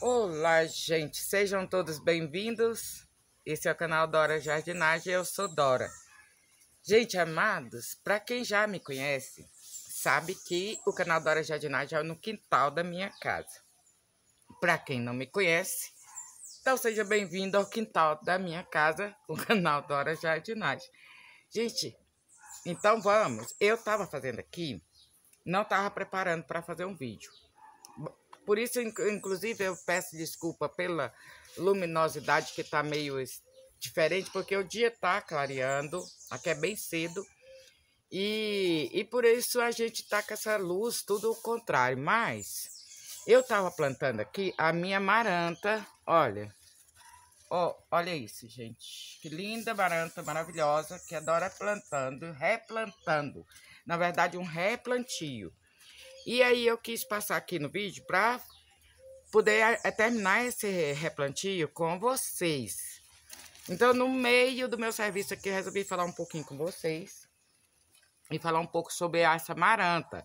Olá, gente, sejam todos bem-vindos. Esse é o canal Dora Jardinagem, eu sou Dora. Gente, amados, para quem já me conhece, sabe que o canal Dora Jardinagem é no quintal da minha casa. Para quem não me conhece, então seja bem-vindo ao quintal da minha casa, o canal Dora Jardinagem. Gente, então vamos. Eu estava fazendo aqui, não estava preparando para fazer um vídeo. Por isso, inclusive, eu peço desculpa pela luminosidade que está meio diferente, porque o dia está clareando, aqui é bem cedo, e, e por isso a gente está com essa luz tudo o contrário. Mas eu estava plantando aqui a minha maranta, olha, ó, olha isso, gente, que linda maranta, maravilhosa, que adora plantando, replantando, na verdade um replantio. E aí eu quis passar aqui no vídeo para poder eh, terminar esse replantio com vocês. Então, no meio do meu serviço aqui, eu resolvi falar um pouquinho com vocês e falar um pouco sobre essa maranta,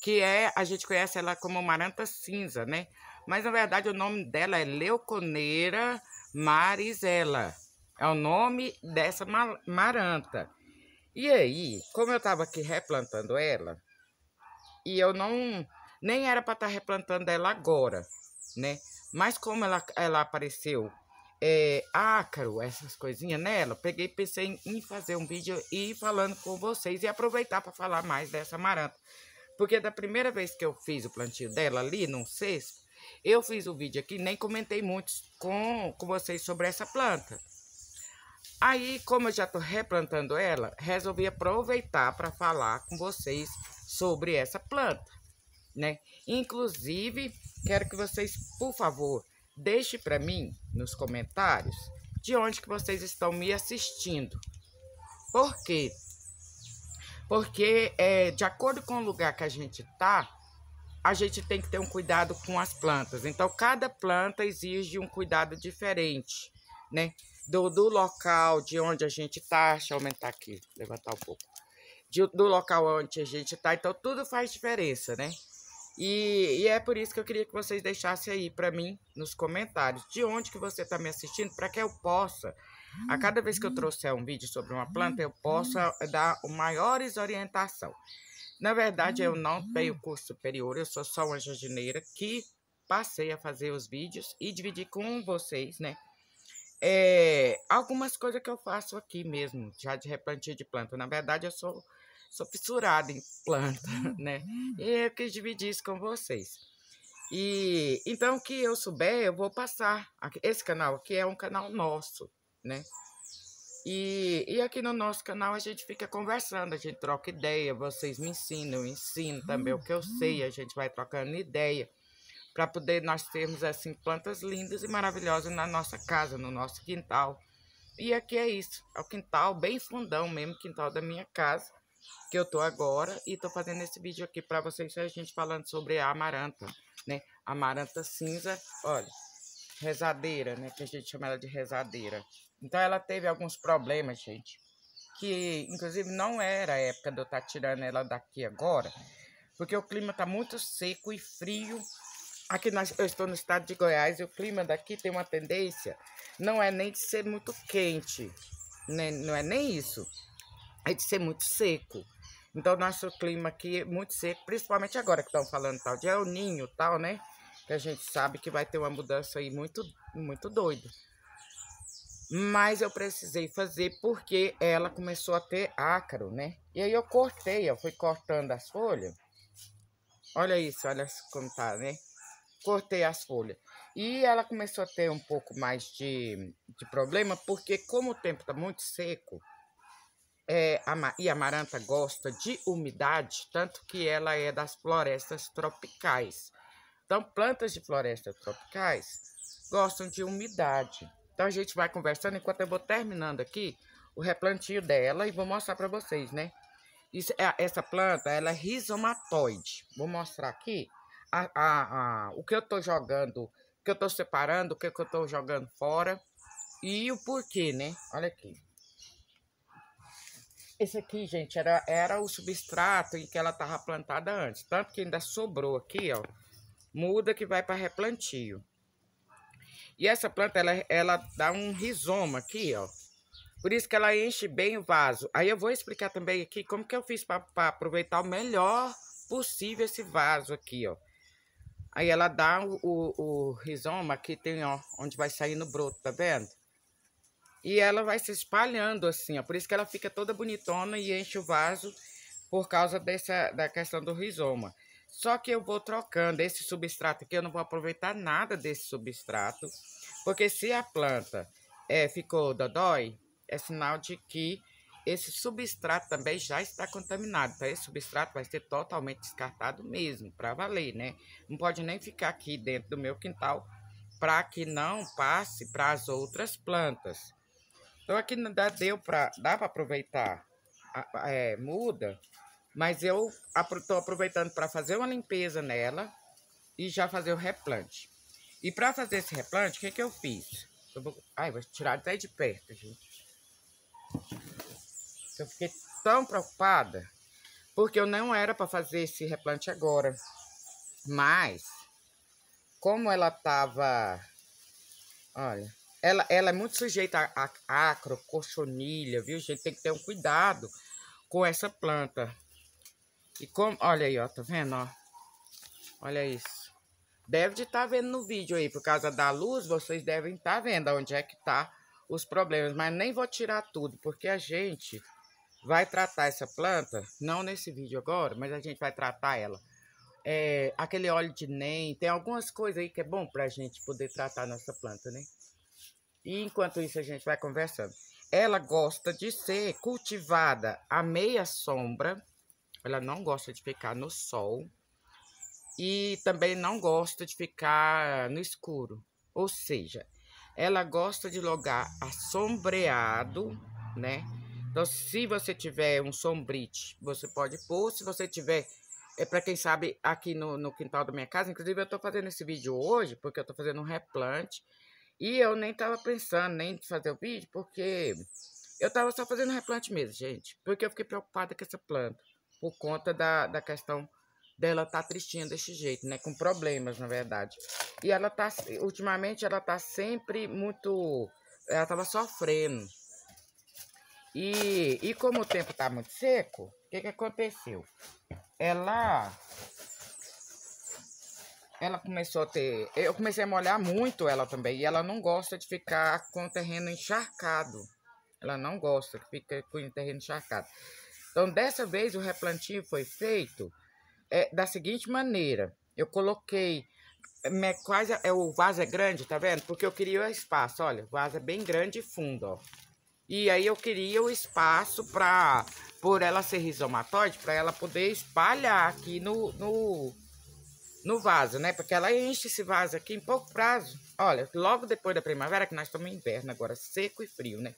que é, a gente conhece ela como maranta cinza, né? Mas, na verdade, o nome dela é Leuconeira marisela. É o nome dessa maranta. E aí, como eu estava aqui replantando ela, e eu não nem era para estar tá replantando ela agora, né? Mas como ela, ela apareceu é, ácaro, essas coisinhas nela, peguei pensei em, fazer um vídeo e ir falando com vocês e aproveitar para falar mais dessa maranta. Porque da primeira vez que eu fiz o plantio dela ali, no sexto, eu fiz o vídeo aqui, nem comentei muito com, com vocês sobre essa planta. Aí, como eu já tô replantando ela, resolvi aproveitar para falar com vocês sobre essa planta, né? Inclusive, quero que vocês, por favor, deixem para mim nos comentários de onde que vocês estão me assistindo. Por quê? Porque é, de acordo com o lugar que a gente tá, a gente tem que ter um cuidado com as plantas. Então, cada planta exige um cuidado diferente, né? Do, do local, de onde a gente tá. Deixa eu aumentar aqui, levantar um pouco de, do local onde a gente está. Então tudo faz diferença, né? E, e, é por isso que eu queria que vocês deixassem aí para mim nos comentários de onde que você está me assistindo, para que eu possa, a cada vez que eu trouxer um vídeo sobre uma planta, eu possa dar maiores orientação. Na verdade, eu não tenho curso superior, eu sou só uma jardineira que passei a fazer os vídeos e dividir com vocês, né? É, algumas coisas que eu faço aqui mesmo, já de replantio de planta. Na verdade, eu sou sou fissurada em planta, uhum. né? Uhum. E eu quis dividir isso com vocês. E então que eu souber, eu vou passar esse canal aqui é um canal nosso, né? E, e aqui no nosso canal a gente fica conversando, a gente troca ideia, vocês me ensinam, eu ensino também o que eu uhum. sei, a gente vai trocando ideia para poder nós termos assim plantas lindas e maravilhosas na nossa casa, no nosso quintal. E aqui é isso, é o quintal bem fundão mesmo, quintal da minha casa que eu tô agora e tô fazendo esse vídeo aqui para vocês, a gente falando sobre a amaranta, né? Amaranta cinza, olha, rezadeira, né? Que a gente chama ela de rezadeira. Então ela teve alguns problemas, gente, que inclusive não era a época de eu estar tá tirando ela daqui agora, porque o clima tá muito seco e frio. Aqui nós, eu estou no estado de Goiás e o clima daqui tem uma tendência, não é nem de ser muito quente, né? não é nem isso, é de ser muito seco. Então, nosso clima aqui é muito seco, principalmente agora que estão falando tal de El Ninho tal, né? Que a gente sabe que vai ter uma mudança aí muito, muito doida. Mas eu precisei fazer porque ela começou a ter ácaro, né? E aí eu cortei, eu fui cortando as folhas. Olha isso, olha como tá, né? Cortei as folhas. E ela começou a ter um pouco mais de, de problema, porque como o tempo tá muito seco, é, e a maranta gosta de umidade, tanto que ela é das florestas tropicais. Então, plantas de florestas tropicais gostam de umidade. Então, a gente vai conversando enquanto eu vou terminando aqui o replantio dela e vou mostrar para vocês, né? Isso, é, essa planta, ela é rizomatoide. Vou mostrar aqui a, a, a, o que eu estou jogando, o que eu estou separando, o que, que eu estou jogando fora e o porquê, né? Olha aqui. Esse aqui, gente, era, era o substrato em que ela estava plantada antes. Tanto que ainda sobrou aqui, ó. Muda que vai para replantio. E essa planta, ela, ela dá um rizoma aqui, ó. Por isso que ela enche bem o vaso. Aí eu vou explicar também aqui como que eu fiz para aproveitar o melhor possível esse vaso aqui, ó. Aí ela dá o, o, o rizoma aqui, tem, ó, onde vai sair no broto, tá vendo? E ela vai se espalhando assim, ó. Por isso que ela fica toda bonitona e enche o vaso por causa dessa, da questão do rizoma. Só que eu vou trocando esse substrato aqui, eu não vou aproveitar nada desse substrato, porque se a planta é, ficou dodói, é sinal de que esse substrato também já está contaminado. Então, esse substrato vai ser totalmente descartado mesmo, para valer, né? Não pode nem ficar aqui dentro do meu quintal para que não passe para as outras plantas. Então aqui não dá, deu pra, dá para aproveitar. É, muda, mas eu estou aproveitando para fazer uma limpeza nela e já fazer o replante. E para fazer esse replante, o que, que eu fiz? Eu vou... Ai, vou tirar até de perto, gente. Eu fiquei tão preocupada, porque eu não era para fazer esse replante agora. Mas, como ela tava... Olha, ela, ela é muito sujeita a, a acro, cochonilha, viu, gente? Tem que ter um cuidado com essa planta. E como... Olha aí, ó, tá vendo, ó? Olha isso. Deve de estar tá vendo no vídeo aí, por causa da luz, vocês devem estar tá vendo onde é que tá os problemas. Mas nem vou tirar tudo, porque a gente vai tratar essa planta, não nesse vídeo agora, mas a gente vai tratar ela. É, aquele óleo de NEM, tem algumas coisas aí que é bom pra gente poder tratar nossa planta, né? E enquanto isso a gente vai conversando. Ela gosta de ser cultivada à meia sombra. Ela não gosta de ficar no sol e também não gosta de ficar no escuro. Ou seja, ela gosta de lugar assombreado, né? Então, se você tiver um sombrite, você pode pôr. Se você tiver, é para quem sabe, aqui no, no quintal da minha casa, inclusive eu estou fazendo esse vídeo hoje, porque eu estou fazendo um replante e eu nem tava pensando nem de fazer o vídeo, porque eu tava só fazendo replante mesmo, gente. Porque eu fiquei preocupada com essa planta. Por conta da, da questão dela tá tristinha desse jeito, né? Com problemas, na verdade. E ela tá, ultimamente, ela tá sempre muito... Ela tava sofrendo. E, e como o tempo tá muito seco, o que que aconteceu? Ela ela começou a ter. Eu comecei a molhar muito ela também. E ela não gosta de ficar com o terreno encharcado. Ela não gosta que fique com o terreno encharcado. Então, dessa vez, o replantio foi feito é, da seguinte maneira: eu coloquei. Me, quase, é, o vaso é grande, tá vendo? Porque eu queria o espaço. Olha, o vaso é bem grande e fundo, ó. E aí eu queria o espaço para, por ela ser rizomatoide, para ela poder espalhar aqui no, no, no vaso, né? Porque ela enche esse vaso aqui em pouco prazo. Olha, logo depois da primavera, que nós estamos em inverno agora, seco e frio, né?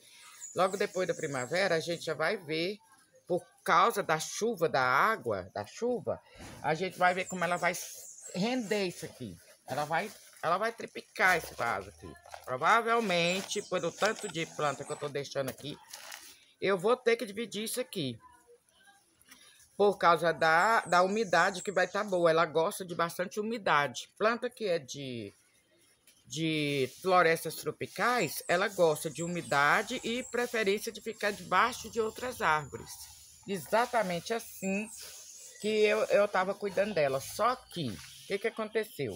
Logo depois da primavera, a gente já vai ver, por causa da chuva, da água, da chuva, a gente vai ver como ela vai render isso aqui. Ela vai, ela vai triplicar esse vaso aqui. Provavelmente, pelo tanto de planta que eu estou deixando aqui, eu vou ter que dividir isso aqui por causa da, da umidade que vai estar tá boa. Ela gosta de bastante umidade. Planta que é de, de florestas tropicais, ela gosta de umidade e preferência de ficar debaixo de outras árvores. Exatamente assim que eu estava cuidando dela. Só que, o que, que aconteceu?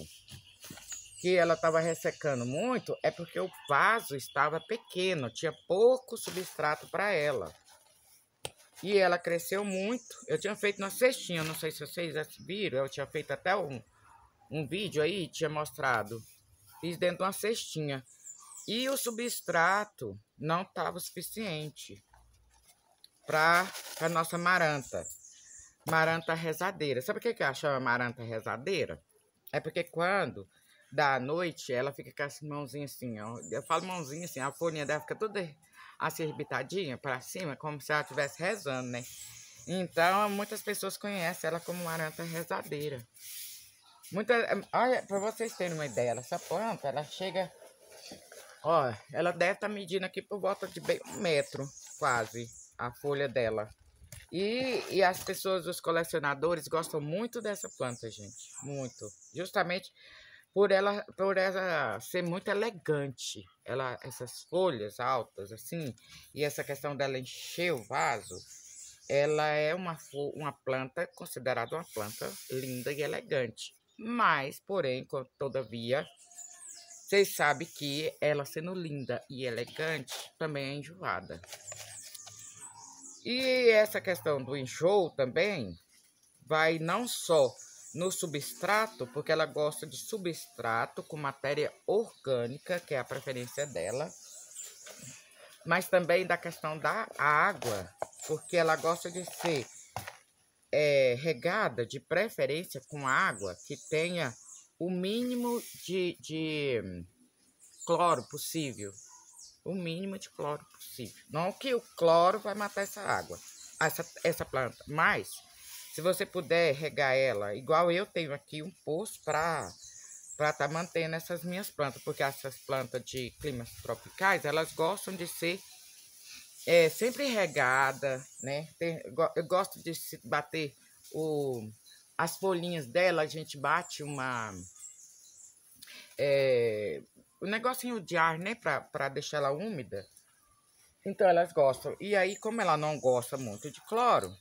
Que ela estava ressecando muito é porque o vaso estava pequeno, tinha pouco substrato para ela. E ela cresceu muito. Eu tinha feito uma cestinha, não sei se vocês viram, eu tinha feito até um, um vídeo aí, tinha mostrado. Fiz dentro de uma cestinha. E o substrato não estava suficiente para a nossa maranta. Maranta rezadeira. Sabe o que, que ela chama maranta rezadeira? É porque quando da noite, ela fica com as mãozinhas assim, ó. Eu falo mãozinha assim, a folhinha dela fica toda acerbitadinha para cima, como se ela estivesse rezando, né? Então, muitas pessoas conhecem ela como uma aranha rezadeira. Muita, olha, para vocês terem uma ideia, essa planta, ela chega... Ó, ela deve estar tá medindo aqui por volta de bem um metro, quase, a folha dela. E, e, as pessoas, os colecionadores, gostam muito dessa planta, gente. Muito. Justamente por ela, por ela ser muito elegante, ela, essas folhas altas, assim, e essa questão dela encher o vaso, ela é uma, uma planta considerada uma planta linda e elegante. Mas, porém, todavia, vocês sabem que ela sendo linda e elegante também é enjoada. E essa questão do enjoo também vai não só no substrato, porque ela gosta de substrato com matéria orgânica, que é a preferência dela, mas também da questão da água, porque ela gosta de ser é, regada, de preferência com água que tenha o mínimo de, de cloro possível. O mínimo de cloro possível. Não que o cloro vai matar essa água, essa, essa planta, mas se você puder regar ela, igual eu tenho aqui um poço para para estar tá mantendo essas minhas plantas, porque essas plantas de climas tropicais, elas gostam de ser é, sempre regada, né? Tem, eu gosto de bater o, as folhinhas dela, a gente bate uma... É, um negocinho de ar, né? Para deixar ela úmida. Então, elas gostam. E aí, como ela não gosta muito de cloro,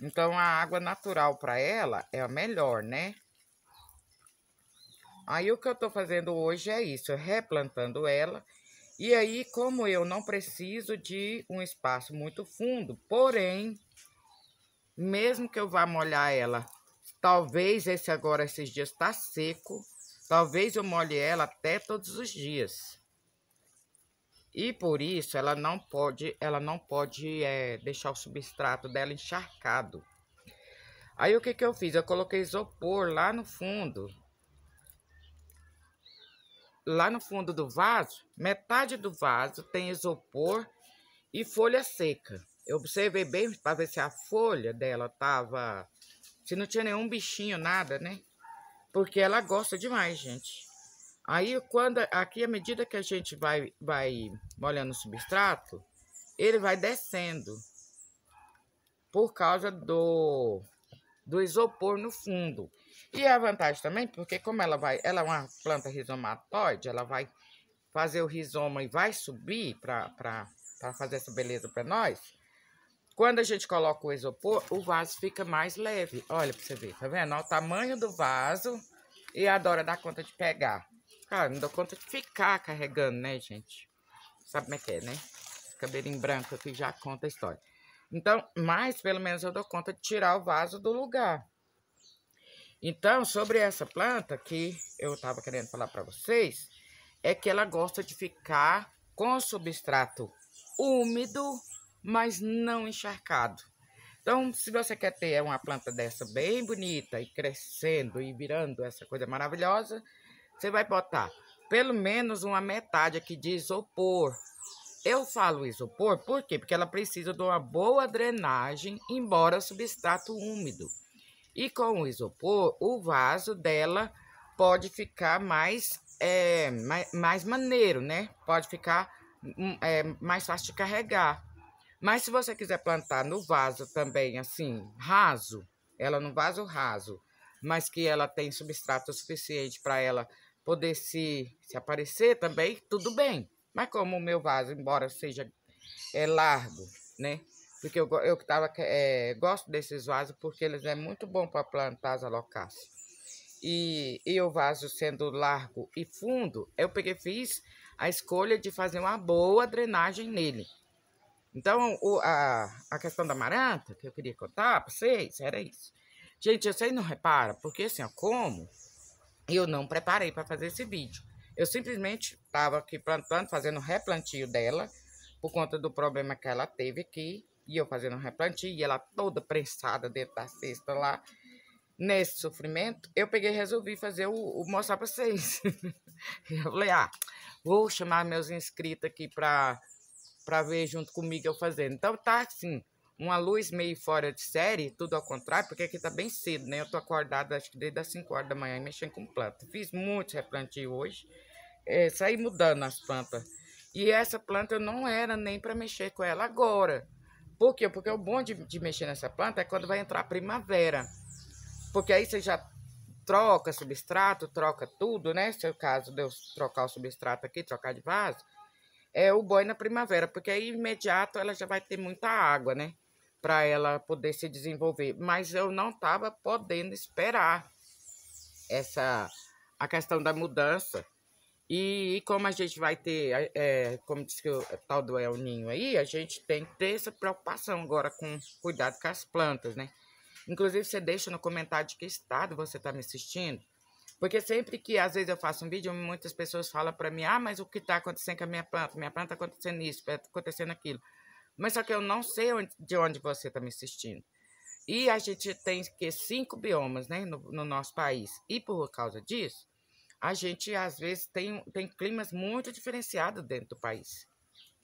então, a água natural para ela é a melhor, né? Aí, o que eu tô fazendo hoje é isso, é replantando ela. E aí, como eu não preciso de um espaço muito fundo, porém, mesmo que eu vá molhar ela, talvez esse agora, esses dias tá seco, talvez eu molhe ela até todos os dias. E por isso ela não pode, ela não pode é, deixar o substrato dela encharcado. Aí o que, que eu fiz? Eu coloquei isopor lá no fundo. Lá no fundo do vaso, metade do vaso tem isopor e folha seca. Eu observei bem para ver se a folha dela tava. Se não tinha nenhum bichinho, nada, né? Porque ela gosta demais, gente. Aí, quando aqui, à medida que a gente vai, vai molhando o substrato, ele vai descendo por causa do, do isopor no fundo. E a vantagem também, porque como ela vai, ela é uma planta rizomatoide, ela vai fazer o rizoma e vai subir para fazer essa beleza para nós. Quando a gente coloca o isopor, o vaso fica mais leve. Olha para você ver, tá vendo? Olha o tamanho do vaso e a Dora dá conta de pegar. Cara, não dou conta de ficar carregando, né, gente? Sabe como é que é, né? Cabelinho branco aqui já conta a história. Então, mas pelo menos eu dou conta de tirar o vaso do lugar. Então, sobre essa planta que eu estava querendo falar para vocês, é que ela gosta de ficar com substrato úmido, mas não encharcado. Então, se você quer ter uma planta dessa bem bonita e crescendo e virando essa coisa maravilhosa, você vai botar pelo menos uma metade aqui de isopor. Eu falo isopor por quê? Porque ela precisa de uma boa drenagem, embora substrato úmido. E com o isopor, o vaso dela pode ficar mais, é, mais, mais maneiro, né? Pode ficar hum, é, mais fácil de carregar. Mas se você quiser plantar no vaso também, assim, raso, ela no vaso raso, mas que ela tem substrato suficiente para ela poder se, se aparecer também, tudo bem. Mas como o meu vaso, embora seja é largo, né? Porque eu, eu tava, é, gosto desses vasos porque eles é muito bom para plantar as alocácias. E, e o vaso sendo largo e fundo, eu peguei fiz a escolha de fazer uma boa drenagem nele. Então, o, a, a questão da maranta que eu queria contar para vocês era isso. Gente, vocês não reparam, porque assim, ó, como eu não preparei para fazer esse vídeo. Eu simplesmente estava aqui plantando, fazendo replantio dela, por conta do problema que ela teve aqui, e eu fazendo replantio, e ela toda prensada dentro da cesta lá, nesse sofrimento, eu peguei e resolvi fazer o, o mostrar para vocês. eu falei, ah, vou chamar meus inscritos aqui para ver junto comigo eu fazendo. Então tá assim, uma luz meio fora de série, tudo ao contrário, porque aqui tá bem cedo, né? Eu tô acordada, acho que desde as 5 horas da manhã mexendo com planta. Fiz muito replantio hoje, é, saí mudando as plantas. E essa planta eu não era nem para mexer com ela agora. Por quê? Porque o bom de, de mexer nessa planta é quando vai entrar a primavera. Porque aí você já troca substrato, troca tudo, né? Se é o caso de eu trocar o substrato aqui, trocar de vaso, é o boi é na primavera, porque aí imediato ela já vai ter muita água, né? para ela poder se desenvolver. Mas eu não estava podendo esperar essa a questão da mudança. E, e como a gente vai ter, é, como disse que o tal do El Ninho aí, a gente tem que ter essa preocupação agora com cuidado com as plantas, né? Inclusive, você deixa no comentário de que estado você está me assistindo. Porque sempre que, às vezes, eu faço um vídeo, muitas pessoas falam para mim, ah, mas o que está acontecendo com a minha planta? Minha planta está acontecendo isso, está acontecendo aquilo. Mas só que eu não sei onde, de onde você está me assistindo. E a gente tem que cinco biomas né, no, no, nosso país. E por causa disso, a gente às vezes tem, tem climas muito diferenciados dentro do país.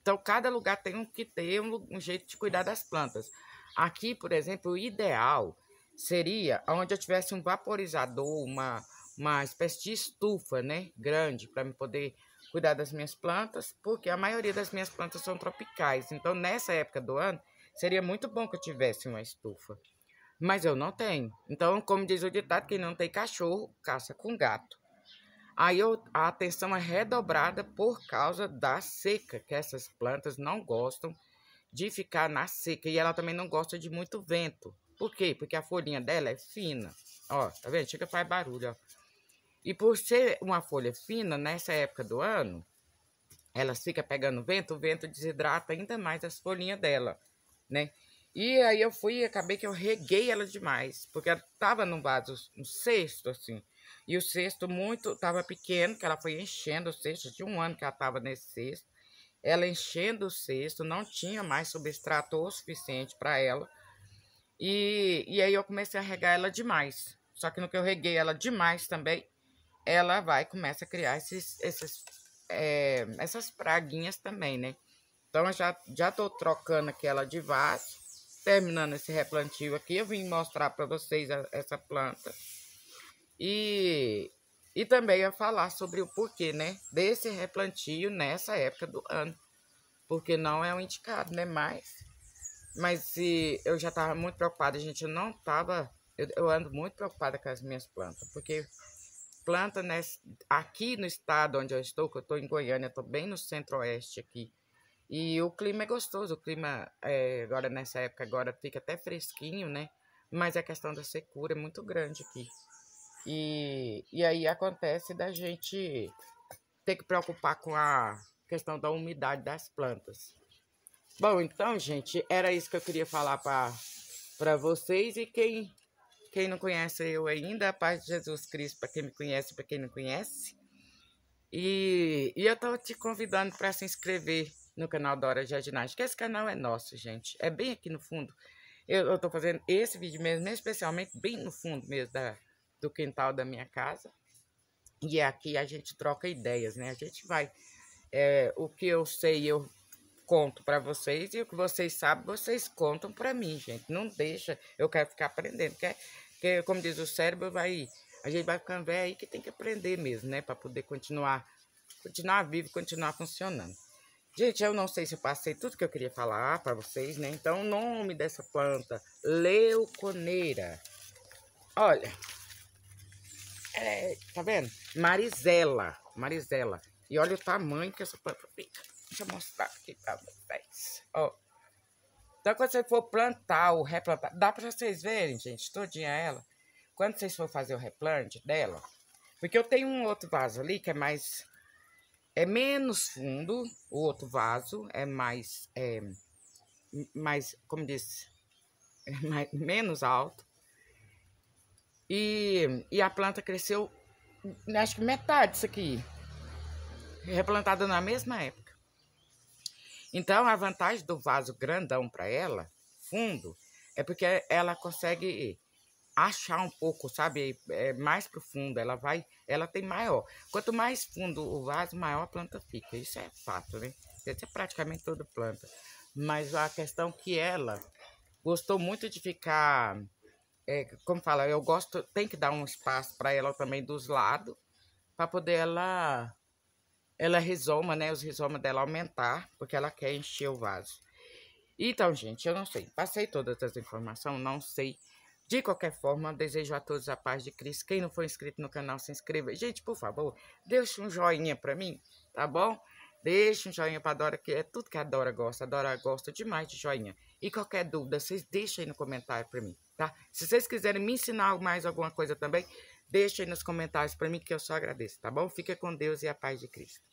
Então, cada lugar tem que ter um, um jeito de cuidar das plantas. Aqui, por exemplo, o ideal seria onde eu tivesse um vaporizador, uma, uma espécie de estufa né, grande para me poder cuidar das minhas plantas, porque a maioria das minhas plantas são tropicais. Então, nessa época do ano, seria muito bom que eu tivesse uma estufa. Mas eu não tenho. Então, como diz o ditado, quem não tem cachorro, caça com gato. Aí eu, a atenção é redobrada por causa da seca, que essas plantas não gostam de ficar na seca. E ela também não gosta de muito vento. Por quê? Porque a folhinha dela é fina. Ó, tá vendo? Chega faz barulho, ó. E por ser uma folha fina, nessa época do ano, elas fica pegando vento, o vento desidrata ainda mais as folhinhas dela, né? E aí eu fui e acabei que eu reguei ela demais, porque ela tava num vaso, um cesto, assim. E o cesto muito, tava pequeno, que ela foi enchendo o cesto, de um ano que ela tava nesse cesto. Ela enchendo o cesto, não tinha mais substrato o suficiente para ela. E, e aí eu comecei a regar ela demais. Só que no que eu reguei ela demais também, ela vai começa a criar esses, esses, é, essas praguinhas também, né? Então, eu já, já tô trocando aqui ela de vaso, terminando esse replantio aqui. Eu vim mostrar para vocês a, essa planta. E, e também ia falar sobre o porquê, né? Desse replantio nessa época do ano. Porque não é o um indicado, né? Mas, mas se eu já tava muito preocupada, gente. Eu não tava... Eu, eu ando muito preocupada com as minhas plantas. Porque planta aqui no estado onde eu estou, que eu estou em Goiânia, estou bem no centro-oeste aqui. E o clima é gostoso, o clima é, agora nessa época agora fica até fresquinho, né? Mas a é questão da secura é muito grande aqui. E, e aí acontece da gente ter que preocupar com a questão da umidade das plantas. Bom, então, gente, era isso que eu queria falar para vocês e quem quem não conhece eu ainda, a paz de Jesus Cristo, para quem me conhece, para quem não conhece. E, e eu estou te convidando para se inscrever no canal da Hora de Ginástica. Esse canal é nosso, gente. É bem aqui no fundo. Eu estou fazendo esse vídeo mesmo, né, especialmente bem no fundo mesmo da, do quintal da minha casa. E aqui a gente troca ideias, né? A gente vai... É, o que eu sei, eu conto para vocês e o que vocês sabem, vocês contam para mim, gente. Não deixa, eu quero ficar aprendendo, porque, porque é, como diz o cérebro, vai, a gente vai ficando velho é aí que tem que aprender mesmo, né, para poder continuar, continuar vivo, continuar funcionando. Gente, eu não sei se eu passei tudo que eu queria falar para vocês, né? Então, o nome dessa planta, leuconeira. Olha, é, tá vendo? Marizela, marizela. E olha o tamanho que essa planta fica. Deixa eu mostrar aqui pra vocês. Ó. Então, quando você for plantar ou replantar, dá pra vocês verem, gente, todinha ela. Quando vocês for fazer o replante dela, porque eu tenho um outro vaso ali que é mais... É menos fundo, o outro vaso é mais... É, mais, como disse, é mais, menos alto. E, e a planta cresceu, acho que metade disso aqui. Replantada na mesma época. Então, a vantagem do vaso grandão para ela, fundo, é porque ela consegue achar um pouco, sabe, é mais profundo, ela vai, ela tem maior. Quanto mais fundo o vaso, maior a planta fica. Isso é fato, né? Isso é praticamente toda planta. Mas a questão que ela gostou muito de ficar, é, como fala, eu gosto, tem que dar um espaço para ela também dos lados, para poder ela ela rizoma, né? Os rizomas dela aumentar, porque ela quer encher o vaso. Então, gente, eu não sei. Passei todas as informações, não sei. De qualquer forma, desejo a todos a paz de Cristo. Quem não for inscrito no canal, se inscreva. Gente, por favor, deixa um joinha pra mim, tá bom? Deixa um joinha pra Dora, que é tudo que a Dora gosta. A Dora gosta demais de joinha. E qualquer dúvida, vocês deixem aí no comentário pra mim, tá? Se vocês quiserem me ensinar mais alguma coisa também, Deixa aí nos comentários para mim que eu só agradeço, tá bom? Fica com Deus e a paz de Cristo.